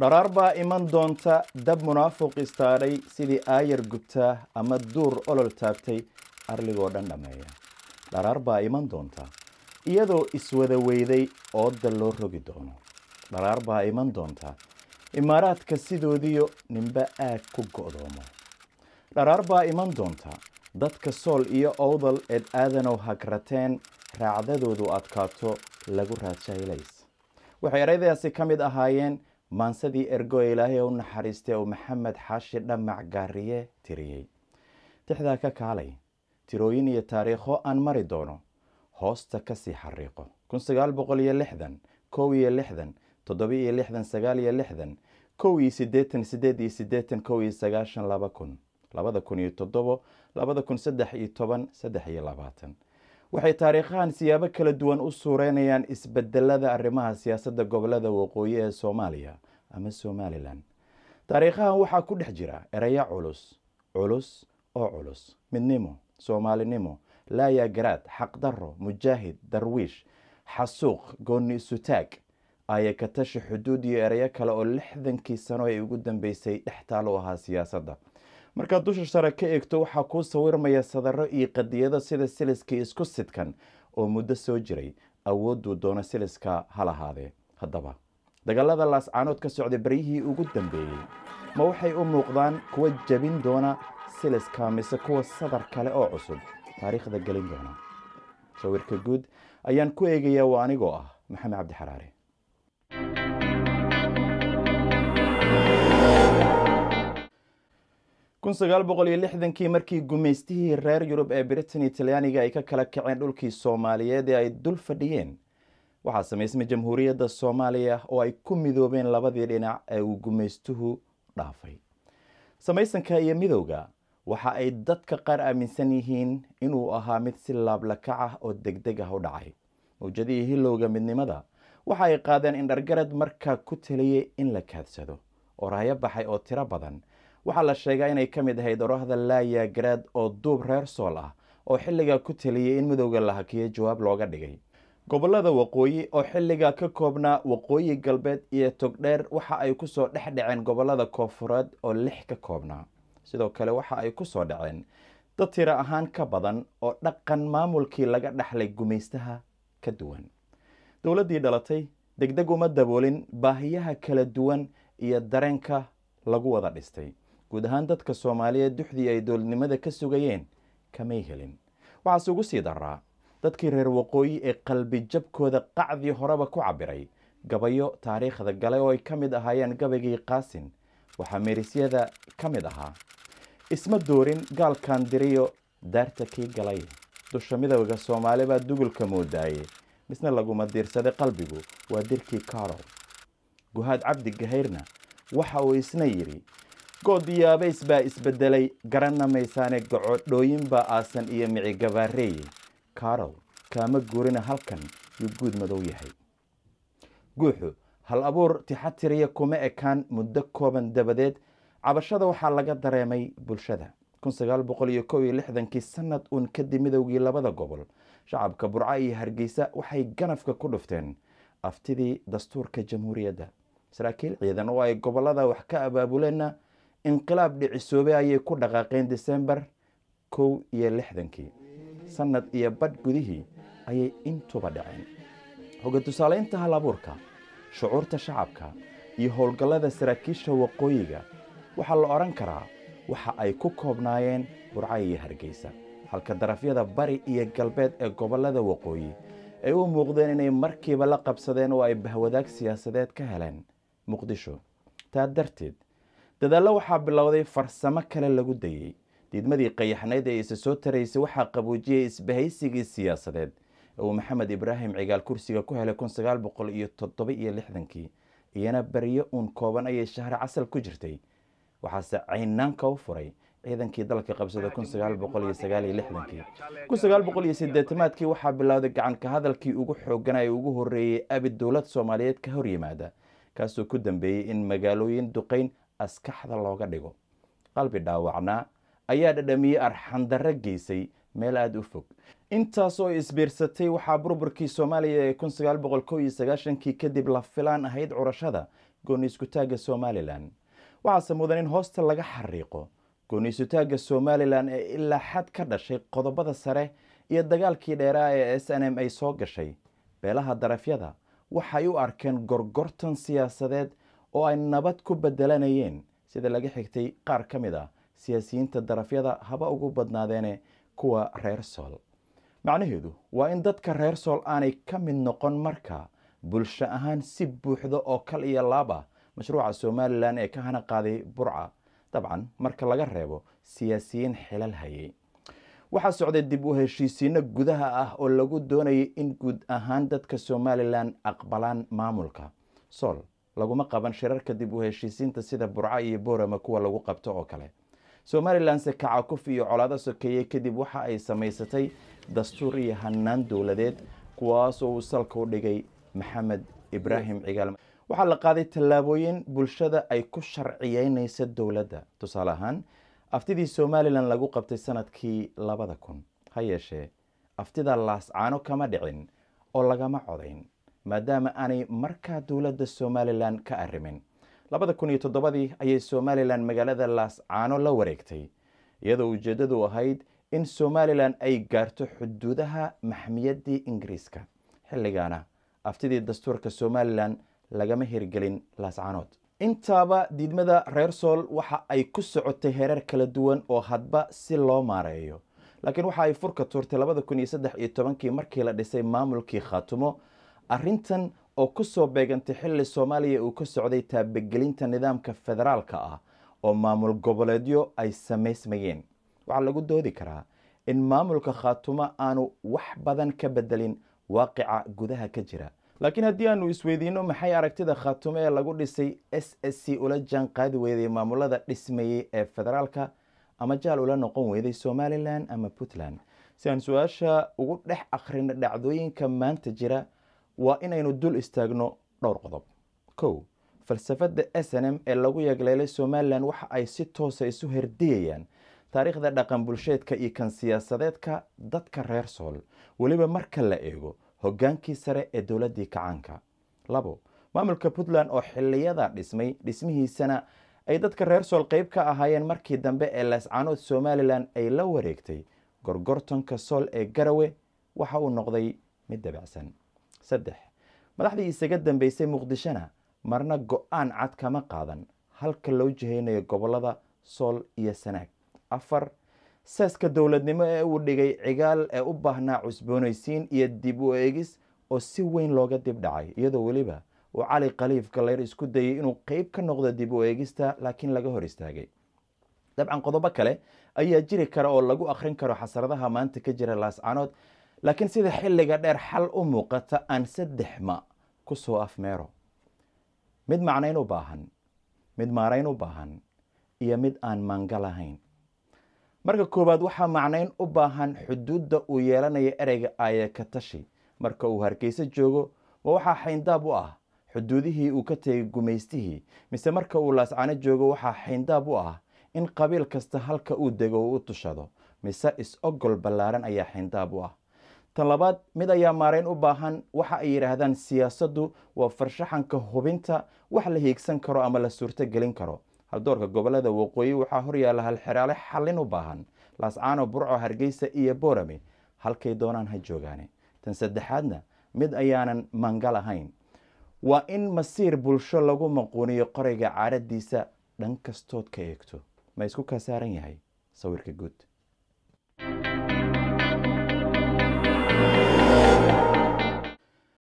dharaar baa iman doonta dab munaafuq istaadhay sidii aayar gubtaa ama duur olol taabtay arligoo dhan dhammeeya dharaar baa iman doonta iyadoo iswada weyday oodda loo rogi doono dharaar baa iman doonta imaaraadka sidoodiyo ninba aag ku go'doomo dharaar baa iman doonta dadka sool iyo owdal eed aadanow hagrateen raacdadoodu adkaato lagu raajaylays waxay eraydaasi ka mid ahaayeen maansadii ergo ilaahay u naxariistay uu maxamed xaashi dhamac gaariye tiriyey tixdaa ka kaalay tirooyin iyo taariikho aan mari doono hoosta ka sii xariiqo kun sagaal boqol iyo lixdan kow iyo lixdan toddoba-iyo lixdan sagaal iyo lixdan kow iyo sideetan sideed iyo sideetan kow iyo sagaashan laba kun labada kun iyo toddobo labada kun saddex iyo toban saddex iyo labaatan waxay taariikhahan siyaabo kala duwan u suureynayaan isbedelada arrimaha siyaasadda gobollada waqooyi ee soomaaliya ama somalilan taariikhahan waxaa ku dhex jira ereya culus culus oo culus midnimo soomaalinimo laayagaraad xaqdaro mujaahid darwiish xasuuq gooni isutaag ayakatasha xuduud iyo ereyo kale oo lixdankii sano ay ugu dambeysay dhex taal u ahaa siyaasadda markaad dusha sare ka eegto waxaa kuu sawirmaya sadaro iyo qadiyado sida siliskii isku sidkan oo muddo soo jiray awoodduu doono siliska ha lahaadee haddaba dagaalada laascaanood ka socday baryihii ugu dambeeyey ma waxay u muuqdaan kuwa jebin doona siliska mise kuwa sadar kale oo cusub taariikhda gelin doona sawirka guud ayaan ku eegayaa waa anigoo ah maxamed cabdixaraare xaraare kii markii gumaystihii reer yurub ee britain talyaaniga ay ka kala kaceen dhulkii soomaaliyeed ee ay dul fadhiyeen waxaa samaysmay jamhuuriyadda soomaaliya oo ay ku midoobeen labadii dhinac ee uu gumaystuhu dhaafay samaysanka iyo midowga waxa ay dadka qaar aaminsan yihiin inuu ahaa mid si laablakac ah oo deg ah u dhacay mawjadihii hilowga midnimada waxa ay qaadeen indhargarad markaa ku taliyey in la kaadsado orahyo baxay oo tiro badan waxaa la sheegaa inay ka mid ahayd orahda laayagaraad oo duub reer sool ah oo xilligaa ku taliyey in midowga la hakiyo jawaab looga dhigay gobolada waqooyi oo xilliga ka koobnaa waqooyi galbeed iyo togdheer waxa ay kusoo dhex dhaceen gobolada koonfureed oo lix ka koobnaa sidoo kale waxa ay ku soo dhaceen dad tiro ahaan ka badan oo dhaqan maamulkii laga dhaxlay gumaystaha ka duwan dowladdii dhalatay degdeg uma daboolin baahiyaha kala duwan iyo dareenka lagu wada dhistay guud ahaan dadka soomaaliyeed duxdii ay dowladnimada ka sugayeen kamay helin waxaase ugu sii daraa dadkii reer waqooyi ee qalbi jabkooda qacdii horeba ku cabbiray gabayo taariikhda galay oo ay ka mid ahaayeen gabaygii qaasin waxaa meerisyada ka mid ahaa isma doorin gaalkan diriyo daarta kii galay dusha midowda soomaali baa dugulka moodaaye misna laguma diirsaday qalbigu waa dirkii karow guhaad cabdi gahayrna waxa uu isna yidhi good yaabays baa isbeddelay garanna maysaane gocodhooyin baa aasan iyo micigabaarreeye kaarow kaama guurina halkan yuu guud madow yahay guuxu hal abuur tixatiriya kuma ekaan muddo kooban dabadeed cabashada waxaa laga dareemay bulshada kii sannad uun kadib midowgii labada gobol shacabka burca iyo hargeysa waxay ganafka ku dhufteen aftidii dastuurka jamhuuriyadda saraakiil ciidan oo ay gobolada wax ka abaabuleenna inqilaab dhicisoobe ayay ku dhaqaaqeen deseembar kow iyo lixdankii sannad iyo badh gudihii ayay intuba dhaceen hoga tusaalaynta halabuurka shucuurta shacabka iyo howlgallada saraakiisha waqooyiga waxaa la odhan karaa waxa ay ku koobnaayeen burca iyo hargeysa halka darafyada bari iyo galbeed ee gobollada waqooyi ay u muuqdeen inay markiiba la qabsadeen oo ay bahwadaag siyaasadeed ka heleen muqdisho taa darteed dadaallo waxaa bilowday farsamo kale lagu dayey diidmadii qayaxneyd ee isa soo taraysay waxaa qaboojiyey isbahaysigii siyaasadeed uu maxamed ibraahim cigaal kursiga ku helay kun sagaal boqol iyo toddoba iyo lixdankii iyana baryo uun kooban ayay shahre casal ku jirtay waxaase caynaanka u furay ciidankii dalka qabsaday kun sagaal boqol iyo sagaal iyo lixdankii kun sagaal boqol iyo siddeetamaadkii waxaa bilowday gacanka hadalkii ugu xooganaa ee ugu horreeyey abi dowlad soomaaliyeed ka hor yimaada kaasoo ku dambeeyey in magaalooyin duqayn askaxda looga dhigo qalbi dhaawacnaa ayaa dhadhamiyey arxandarro geysay meel aada u fog intaasoo isbiirsatay waxaa burburkii soomaaliya ee kun kadib la filaan ahayd curashada gooni somalilan waxaase mudan in hoosta laga xariiqo gooni somalilan ee ilaa xad ka dhashay qodobada sare iyo dagaalkii dheeraa ee s n m ay soo gashay beelaha darafyada waxay u arkeen gorgortan siyaasadeed oo ay nabad ku bedelanayeen sida laga xigtay qaar ka mid ah siyaasiyiinta darafyada haba ugu badnaadeene kuwa reer sool macnaheedu waa in dadka reer sool aanay ka mid noqon marka bulsho ahaan si buuxda oo kal iyo laaba ah mashruuca somalilan ee ka hana qaaday burca dabcan marka laga reebo siyaasiyiin xilal hayay waxaa socday dib u heshiisiino gudaha ah oo lagu doonayay in guud ahaan dadka somalilan aqbalaan maamulka sool laguma qaban shirarka dib u heshiisiinta sida burca iyo boorama kuwa lagu qabto oo kale somalilan se kacakuf iyo colaado sokeeye kadib waxa ay samaysatay dastuur iyo hanaan dowladeed kuwaasoo uu salka u dhigay maxamed ibraahim cigaal waxaa la qaaday tallaabooyin bulshada ay ku sharciyeynaysa dowladda tusaale ahaan aftidii somalilan lagu qabtay sanadkii labada kun ha yeeshee aftidaa laascaano kama dhicin oo lagama codayn maadaama aanay markaa dowladda somalilan ka arrimin labada kun iyo toddobadii ayay somalilan magaalada laascaano la wareegtay iyadoo ujeeddadu ahayd in somalilan ay gaarto xuduudaha maxmiyaddii ingiriiska xilligaana aftidii dastuurka somalilan lagama hirgelin laascaanood intaaba diidmada reer sool waxa ay ku socotay hereer kala duwan oo hadba si loo maareeyo laakiin waxa ay furka tuurtay labada kun iyo saddex iyo tobankii markii la dhisay maamulkii khaatumo arrintan oo ku soo beegantay xilli soomaaliya uu ka socday taabagelinta nidaamka federaalka ah oo maamul goboleedyo ay samaysmayeen waxaa lagu doodi karaa in maamulka khaatumo aanu wax badan ka bedelin waaqica gudaha ka jira laakiin haddii aanu isweydiinno maxay aragtida khaatumo ee lagu dhisay s s c ula jaan qaadi weyday maamulada dhismayey ee federaalka ama jaal ula noqon weyday somalilan ama puntland si aan su-aasha ugu dhex akhrina dhacdooyinka maanta jira waa inaynu dul istaagno dhowr qodob kow falsafadda snm ee lagu yagleelay somalilan waxa ay si toosa ah isu herdiyayaan taariikhda dhaqan bulsheedka iyo kan siyaasadeedka dadka reer sool weliba marka la eego hoggaankii sare ee dowladdii kacaanka labo maamulka puntland oo xilliyada dhismay dhismihiisana ay dadka reer sool qeyb ka ahaayeen markii dambe ee laascanood somalilan ay la wareegtay gorgortonka sool ee garawe waxa uu noqday mid dabacsan saddex madaxdii isaga dambeysay muqdishona marna go-aan cad kama qaadan halka loo jihaynayo gobollada sool iyo sanaag afar seeska dowladnimo ee uu dhigay cigaal ee u baahnaa cusboonaysiin iyo dib u eegis oo si weyn looga dib dhacay iyadoo weliba uu cali khaliif galeyr isku dayay inuu qeyb ka noqdo dib u eegista laakiin laga hor istaagay dabcan qodobo kale ayaa jiri kara oo lagu akhrin karo xasaradaha maanta ka jira laascanood laakiin sida xilliga dheer xal u muuqata aan saddex ma ku soo afmeero mid macnayn u baahan mid maarayn u baahan iyo mid aan maanga lahayn marka koowaad waxaa macnayn u baahan xuduudda uu yeelanaya ereyga aayakatashi marka uu hargeyso joogo ma waxaa xayndaab u ah xuduudihii uu ka tegay gumaystihii mise marka uu laascano joogo waxaa xayndaab u ah in qabiil kasta halka uu dego uu u tushado mise is-ogol ballaaran ayaa xayndaab u ah tan labaad mid ayaa maarayn u baahan waxa ay yidhaahdaan siyaasaddu waa farshaxanka hubinta wax la hiigsan karo ama la suurtogelin karo haldoorka gobollada waqooyi waxaa hor yaalla halxiraale xallin u baahan laascaano burco hargeysa iyo boorami halkay doonaan ha joogaane tan saddexaadna mid ayaanan mangal ahayn waa in masiir bulsho lagu maquuniyo qorayga caadhadiisa dhan kastood ka eegto ma isku kaa saaran yahay sawirka guud